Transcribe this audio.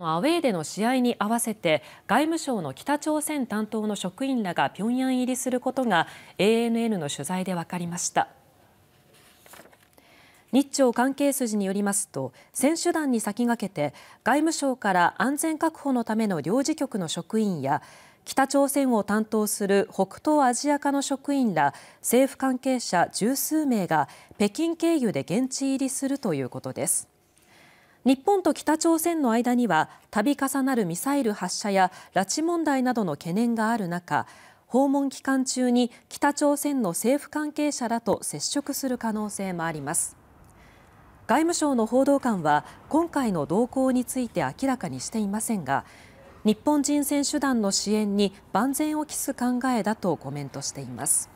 アウェーでの試合に合わせて外務省の北朝鮮担当の職員らが平壌入りすることが ANN の取材で分かりました日朝関係筋によりますと選手団に先駆けて外務省から安全確保のための領事局の職員や北朝鮮を担当する北東アジア課の職員ら政府関係者十数名が北京経由で現地入りするということです。日本と北朝鮮の間には度重なるミサイル発射や拉致問題などの懸念がある中訪問期間中に北朝鮮の政府関係者らと接触する可能性もあります外務省の報道官は今回の動向について明らかにしていませんが日本人選手団の支援に万全を期す考えだとコメントしています。